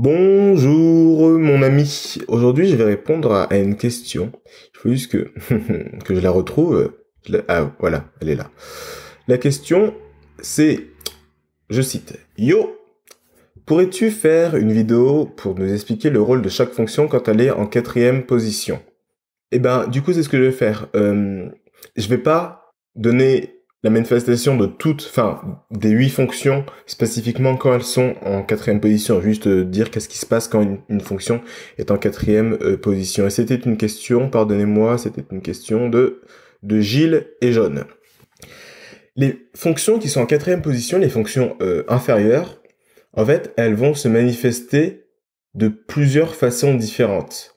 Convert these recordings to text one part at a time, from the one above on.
Bonjour mon ami, aujourd'hui je vais répondre à, une question. Il faut juste que, que je la retrouve. Ah voilà, elle est là. La question c'est, je cite, Yo, pourrais-tu faire une vidéo pour nous expliquer le rôle de chaque fonction quand elle est en quatrième position Eh ben du coup c'est ce que je vais faire. Euh, je vais pas donner la manifestation de toutes, enfin, des huit fonctions, spécifiquement quand elles sont en quatrième position. Juste euh, dire qu'est-ce qui se passe quand une, fonction est en quatrième euh, position. Et c'était une question, pardonnez-moi, c'était une question de, de Gilles et Jaune. Les fonctions qui sont en quatrième position, les fonctions euh, inférieures, en fait, elles vont se manifester de plusieurs façons différentes.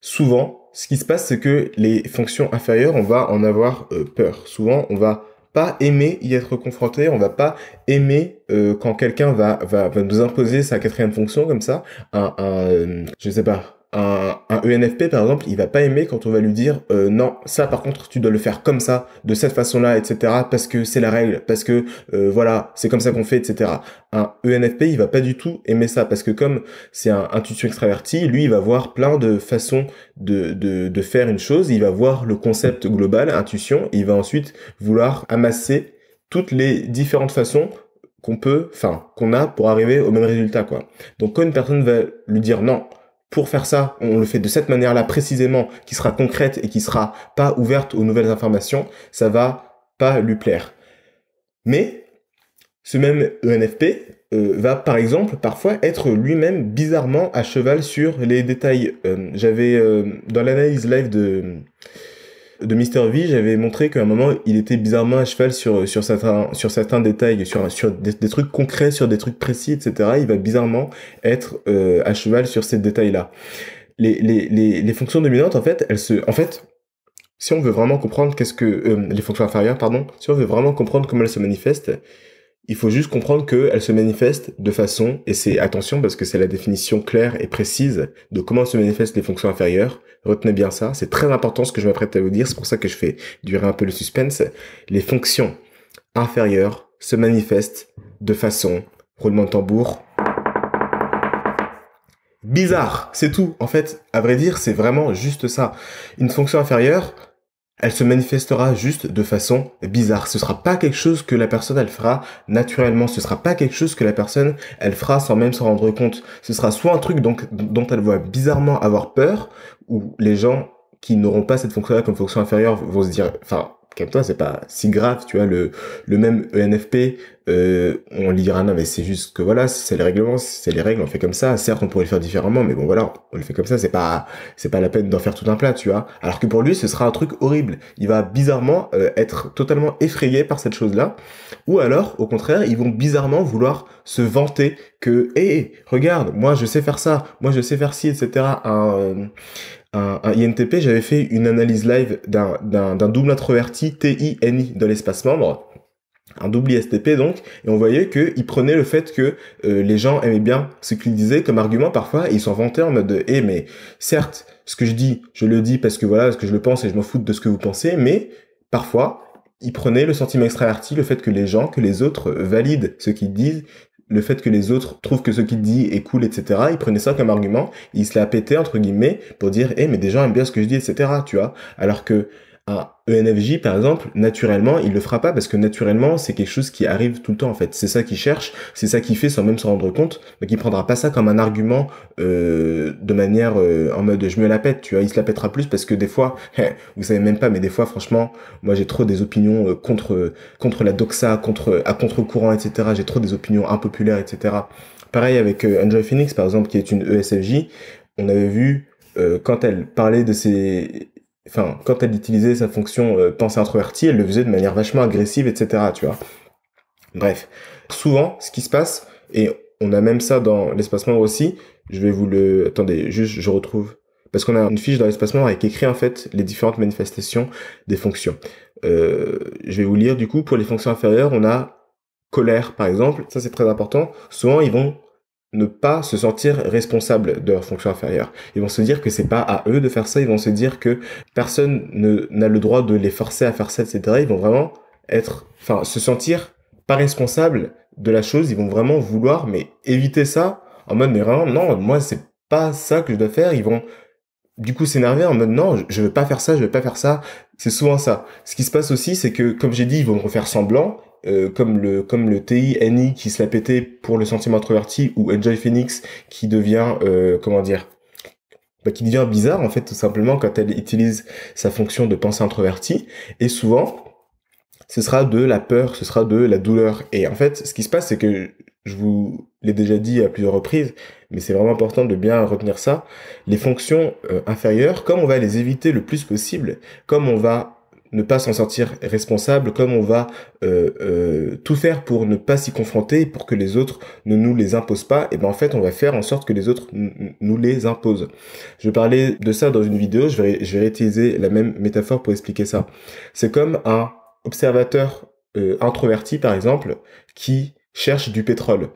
Souvent, ce qui se passe, c'est que les fonctions inférieures, on va en avoir peur. Souvent, on va pas aimer y être confronté, on va pas aimer euh, quand quelqu'un va, va, nous imposer sa quatrième fonction comme ça, un, un euh, je sais pas, un, ENFP, par exemple, il va pas aimer quand on va lui dire euh, non, ça par contre, tu dois le faire comme ça, de cette façon-là, etc. Parce que c'est la règle, parce que euh, voilà, c'est comme ça qu'on fait, etc. Un ENFP, il va pas du tout aimer ça parce que comme c'est un intuition extraverti, lui, il va voir plein de façons de, de, faire une chose. Il va voir le concept global, intuition. il va ensuite vouloir amasser toutes les différentes façons qu'on peut, enfin, qu'on a pour arriver au même résultat, quoi. Donc quand une personne va lui dire non pour faire ça, on le fait de cette manière-là précisément, qui sera concrète et qui sera pas ouverte aux nouvelles informations, ça va pas lui plaire. Mais ce même ENFP euh, va par exemple parfois être lui-même bizarrement à cheval sur les détails. Euh, j'avais euh, dans l'analyse live de de Mister V, j'avais montré qu'à un moment, il était bizarrement à cheval sur, sur, certains, sur certains détails, sur, des, trucs concrets, sur des trucs précis, etc. Il va bizarrement être euh, à cheval sur ces détails-là. Les, fonctions dominantes, en fait, elles se... En fait, si on veut vraiment comprendre qu'est-ce que... Euh, les fonctions inférieures, pardon. Si on veut vraiment comprendre comment elles se manifestent, il faut juste comprendre qu'elle se manifeste de façon, et c'est attention parce que c'est la définition claire et précise de comment se manifestent les fonctions inférieures. Retenez bien ça, c'est très important ce que je m'apprête à vous dire, c'est pour ça que je fais durer un peu le suspense. Les fonctions inférieures se manifestent de façon roulement de tambour. Bizarre, c'est tout. En fait, à vrai dire, c'est vraiment juste ça. Une fonction inférieure, elle se manifestera juste de façon bizarre. Ce sera pas quelque chose que la personne elle fera naturellement. Ce sera pas quelque chose que la personne elle fera sans même s'en rendre compte. Ce sera soit un truc donc dont elle va bizarrement avoir peur, ou les gens qui n'auront pas cette fonction-là comme fonction inférieure vont se dire, enfin, toi, c'est pas si grave, tu vois, le, le même ENFP, euh, on lui dira non, mais c'est juste que voilà, c'est les règlements, c'est les règles, on fait comme ça. Certes, on pourrait le faire différemment, mais bon, voilà, on le fait comme ça, c'est pas, c'est pas la peine d'en faire tout un plat, tu vois. Alors que pour lui, ce sera un truc horrible. Il va bizarrement euh, être totalement effrayé par cette chose-là. Ou alors, au contraire, ils vont bizarrement vouloir se vanter que, hé, regarde, moi je sais faire ça, moi je sais faire ci, etc. Un, un INTP, j'avais fait une analyse live d'un double introverti TINI de l'espace membre un double ISTP donc, et on voyait qu'il prenait le fait que euh, les gens aimaient bien ce qu'il disait comme argument parfois, ils s'en vantaient en mode de eh, « mais certes, ce que je dis, je le dis parce que voilà, ce que je le pense et je m'en fous de ce que vous pensez, mais parfois, il prenait le sentiment extraverti, le fait que les gens, que les autres valident ce qu'ils disent, le fait que les autres trouvent que ce qu'il dit est cool, etc. Ils prenait ça comme argument, ils se la pétaient, entre guillemets, pour dire, eh, mais des gens aiment bien ce que je dis, etc., tu vois. Alors que, un ENFJ, par exemple, naturellement, il le fera pas parce que naturellement, c'est quelque chose qui arrive tout le temps, en fait. C'est ça qu'il cherche, c'est ça qu'il fait sans même s'en rendre compte. mais il prendra pas ça comme un argument euh, de manière euh, en mode je me la pète, tu vois. Il se la pètera plus parce que des fois, hein, vous savez même pas, mais des fois, franchement, moi, j'ai trop des opinions euh, contre contre la doxa, contre à contre-courant, etc. J'ai trop des opinions impopulaires, etc. Pareil avec Enjoy Phoenix, par exemple, qui est une ESFJ. On avait vu quand elle parlait de ses enfin, quand elle utilisait sa fonction euh, pensée introvertie, elle le faisait de manière vachement agressive, etc. Tu vois. Bref, souvent, ce qui se passe, et on a même ça dans l'espace membre aussi, je vais vous le... Attendez, juste, je retrouve. Parce qu'on a une fiche dans l'espace membre avec écrit en fait les différentes manifestations des fonctions. Euh, je vais vous lire du coup, pour les fonctions inférieures, on a colère par exemple, ça c'est très important. Souvent ils vont ne pas se sentir responsable de leur fonction inférieure. Ils vont se dire que c'est pas à eux de faire ça, ils vont se dire que personne n'a le droit de les forcer à faire ça, etc. Ils vont vraiment être, enfin, se sentir pas responsable de la chose, ils vont vraiment vouloir, mais éviter ça, en mode, mais vraiment, non, moi, c'est pas ça que je dois faire, ils vont, du coup, s'énerver en mode, non, je veux pas faire ça, je veux pas faire ça, c'est souvent ça. Ce qui se passe aussi, c'est que, comme j'ai dit, ils vont me refaire semblant, euh, comme le comme le TI NI qui se la pétait pour le sentiment introverti ou Enjoy Phoenix qui devient euh, comment dire bah, qui devient bizarre en fait tout simplement quand elle utilise sa fonction de pensée introvertie et souvent ce sera de la peur, ce sera de la douleur et en fait ce qui se passe c'est que je vous l'ai déjà dit à plusieurs reprises, mais c'est vraiment important de bien retenir ça. Les fonctions euh, inférieures, comme on va les éviter le plus possible, comme on va ne pas s'en sortir responsable, comme on va euh, euh, tout faire pour ne pas s'y confronter, pour que les autres ne nous les imposent pas, et eh ben en fait on va faire en sorte que les autres nous les imposent. Je vais parlais de ça dans une vidéo, je vais, je utiliser la même métaphore pour expliquer ça. C'est comme un observateur euh, introverti par exemple qui cherche du pétrole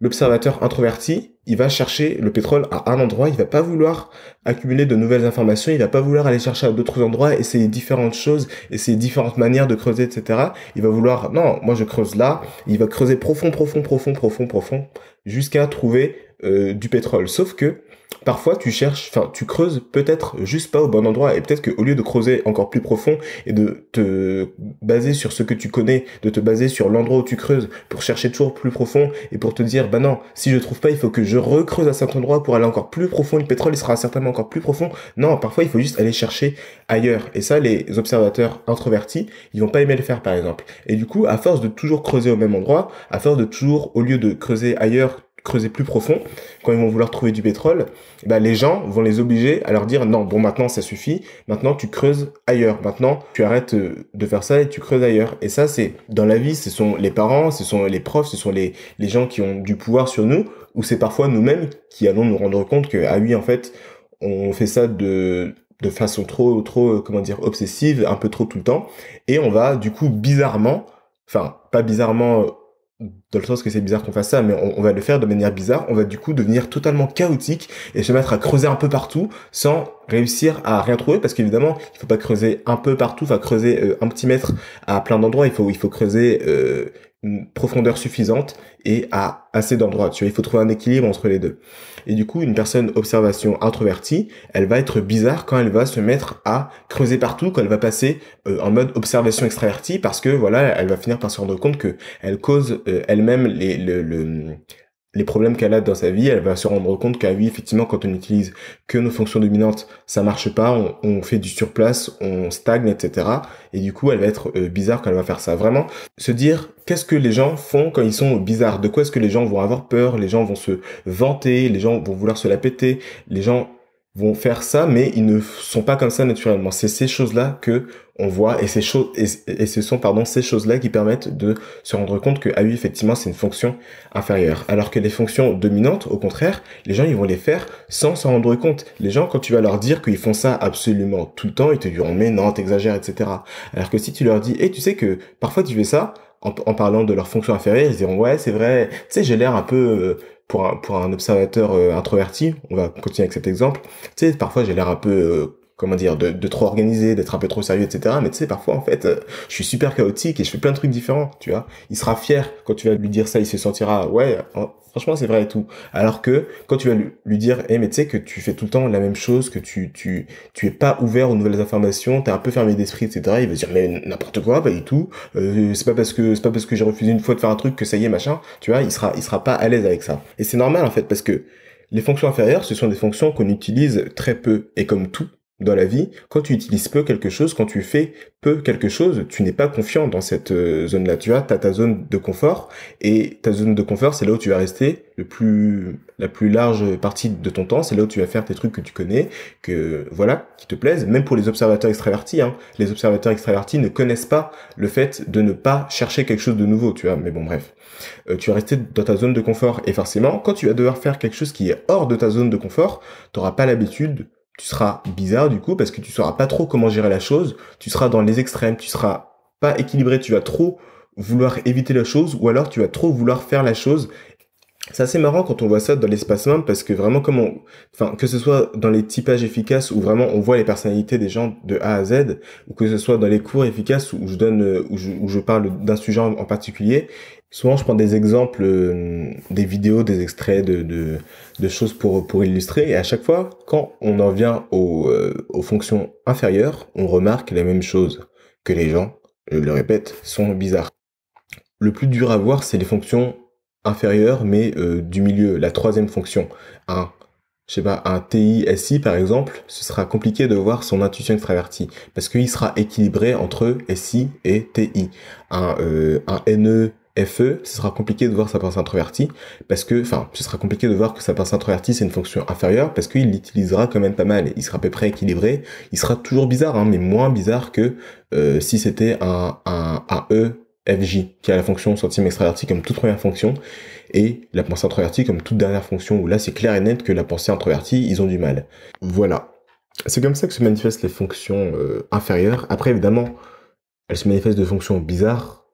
l'observateur introverti, il va chercher le pétrole à un endroit, il va pas vouloir accumuler de nouvelles informations, il va pas vouloir aller chercher à d'autres endroits, essayer différentes choses, essayer différentes manières de creuser, etc. Il va vouloir, non, moi je creuse là, il va creuser profond, profond, profond, profond, profond, jusqu'à trouver euh, du pétrole. Sauf que Parfois, tu cherches, enfin, tu creuses peut-être juste pas au bon endroit et peut-être qu'au lieu de creuser encore plus profond et de te baser sur ce que tu connais, de te baser sur l'endroit où tu creuses pour chercher toujours plus profond et pour te dire, bah non, si je trouve pas, il faut que je recreuse à cet endroit pour aller encore plus profond. Le pétrole, il sera certainement encore plus profond. Non, parfois, il faut juste aller chercher ailleurs. Et ça, les observateurs introvertis, ils vont pas aimer le faire, par exemple. Et du coup, à force de toujours creuser au même endroit, à force de toujours, au lieu de creuser ailleurs, creuser plus profond, quand ils vont vouloir trouver du pétrole, eh ben, les gens vont les obliger à leur dire non, bon maintenant ça suffit, maintenant tu creuses ailleurs, maintenant tu arrêtes euh, de faire ça et tu creuses ailleurs. Et ça c'est dans la vie, ce sont les parents, ce sont les profs, ce sont les, gens qui ont du pouvoir sur nous, ou c'est parfois nous-mêmes qui allons nous rendre compte que ah oui en fait on fait ça de de façon trop trop euh, comment dire obsessive, un peu trop tout le temps, et on va du coup bizarrement, enfin pas bizarrement dans le sens que c'est bizarre qu'on fasse ça, mais on, va le faire de manière bizarre. On va du coup devenir totalement chaotique et se mettre à creuser un peu partout sans réussir à rien trouver parce qu'évidemment il faut pas creuser un peu partout, enfin creuser euh, un petit mètre à plein d'endroits. Il faut il faut creuser euh, profondeur suffisante et à assez d'endroits. Tu il faut trouver un équilibre entre les deux. Et du coup, une personne observation introvertie, elle va être bizarre quand elle va se mettre à creuser partout, quand elle va passer euh, en mode observation extravertie, parce que voilà, elle va finir par se rendre compte que elle cause euh, elle-même les, le, le, les problèmes qu'elle a dans sa vie, elle va se rendre compte qu'à oui, effectivement, quand on utilise que nos fonctions dominantes, ça marche pas, on, fait du surplace, on stagne, etc. Et du coup, elle va être euh, bizarre quand elle va faire ça. Vraiment, se dire qu'est-ce que les gens font quand ils sont bizarres, de quoi est-ce que les gens vont avoir peur, les gens vont se vanter, les gens vont vouloir se la péter, les gens vont faire ça, mais ils ne sont pas comme ça naturellement. C'est ces choses-là que on voit et ces choses et, ce sont pardon ces choses-là qui permettent de se rendre compte que ah oui effectivement c'est une fonction inférieure. Alors que les fonctions dominantes, au contraire, les gens ils vont les faire sans s'en rendre compte. Les gens quand tu vas leur dire qu'ils font ça absolument tout le temps, ils te diront mais non t'exagères etc. Alors que si tu leur dis et tu sais que parfois tu fais ça en, parlant de leur fonction inférieure, ils diront ouais c'est vrai. Tu sais j'ai l'air un peu euh, pour un, pour un observateur euh, introverti, on va continuer avec cet exemple, tu sais, parfois j'ai l'air un peu euh, comment dire, de, trop organiser, d'être un peu trop sérieux, etc. Mais tu sais, parfois, en fait, euh, je suis super chaotique et je fais plein de trucs différents, tu vois. Il sera fier quand tu vas lui dire ça, il se sentira, ouais, franchement, c'est vrai et tout. Alors que quand tu vas lui, dire, eh, hey, mais tu sais que tu fais tout le temps la même chose, que tu, tu, tu es pas ouvert aux nouvelles informations, t'es un peu fermé d'esprit, etc. Il va dire, mais n'importe quoi, et tout. Euh, c'est pas parce que, c'est pas parce que j'ai refusé une fois de faire un truc que ça y est, machin. Tu vois, il sera, il sera pas à l'aise avec ça. Et c'est normal, en fait, parce que les fonctions inférieures, ce sont des fonctions qu'on utilise très peu. Et comme tout, dans la vie, quand tu utilises peu quelque chose, quand tu fais peu quelque chose, tu n'es pas confiant dans cette euh, zone-là. Tu as ta zone de confort et ta zone de confort, c'est là où tu vas rester le plus, la plus large partie de ton temps. C'est là où tu vas faire tes trucs que tu connais, que voilà, qui te plaisent. Même pour les observateurs extravertis, hein. les observateurs extravertis ne connaissent pas le fait de ne pas chercher quelque chose de nouveau. Tu vois, mais bon, bref, euh, tu vas rester dans ta zone de confort et forcément, quand tu vas devoir faire quelque chose qui est hors de ta zone de confort, n'auras pas l'habitude tu seras bizarre du coup parce que tu sauras pas trop comment gérer la chose, tu seras dans les extrêmes, tu seras pas équilibré, tu vas trop vouloir éviter la chose ou alors tu vas trop vouloir faire la chose c'est assez marrant quand on voit ça dans l'espace même, parce que vraiment comme on, enfin que ce soit dans les typages efficaces où vraiment on voit les personnalités des gens de A à Z ou que ce soit dans les cours efficaces où je donne où je, parle d'un sujet en particulier, souvent je prends des exemples euh, des vidéos, des extraits de, de, choses pour pour illustrer et à chaque fois quand on en vient aux, euh, aux fonctions inférieures, on remarque la même chose que les gens, je le répète, sont bizarres. Le plus dur à voir, c'est les fonctions inférieur mais euh, du milieu, la troisième fonction. Un, je sais pas, un TI-SI par exemple, ce sera compliqué de voir son intuition extravertie, parce qu'il sera équilibré entre SI et TI. Un, euh, un NE FE, ce sera compliqué de voir sa pensée introvertie, parce que, enfin, ce sera compliqué de voir que sa pensée introvertie c'est une fonction inférieure, parce qu'il l'utilisera quand même pas mal, il sera à peu près équilibré, il sera toujours bizarre, hein, mais moins bizarre que euh, si c'était un, un, un, E FJ, qui a la fonction centime extraverti comme toute première fonction, et la pensée introvertie comme toute dernière fonction, où là c'est clair et net que la pensée introvertie, ils ont du mal. Voilà. C'est comme ça que se manifestent les fonctions euh, inférieures. Après, évidemment, elles se manifestent de fonctions bizarres.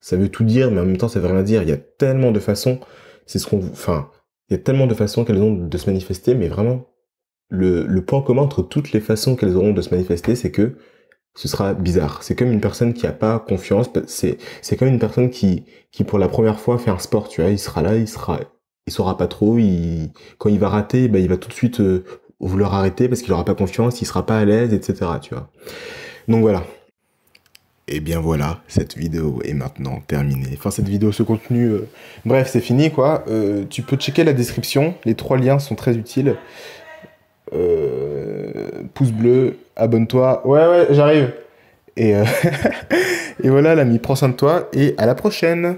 Ça veut tout dire, mais en même temps, ça veut rien dire. Il y a tellement de façons, c'est ce qu'on, enfin, il y a tellement de façons qu'elles ont de se manifester, mais vraiment, le point commun entre toutes les façons qu'elles auront de se manifester, c'est que ce sera bizarre. C'est comme une personne qui a pas confiance. C'est comme une personne qui qui pour la première fois fait un sport. Tu vois, il sera là, il sera il saura pas trop. quand il va rater, bah, il va tout de suite euh, vouloir arrêter parce qu'il aura pas confiance, il sera pas à l'aise, etc. Tu vois. Donc voilà. Et bien voilà, cette vidéo est maintenant terminée. Enfin, cette vidéo, ce contenu, euh, bref, c'est fini quoi. Euh, tu peux checker la description, les trois liens sont très utiles. Euh, pouce bleu, abonne-toi. Ouais, ouais, j'arrive. Et, euh, et voilà, l'ami, prends soin de toi et à la prochaine.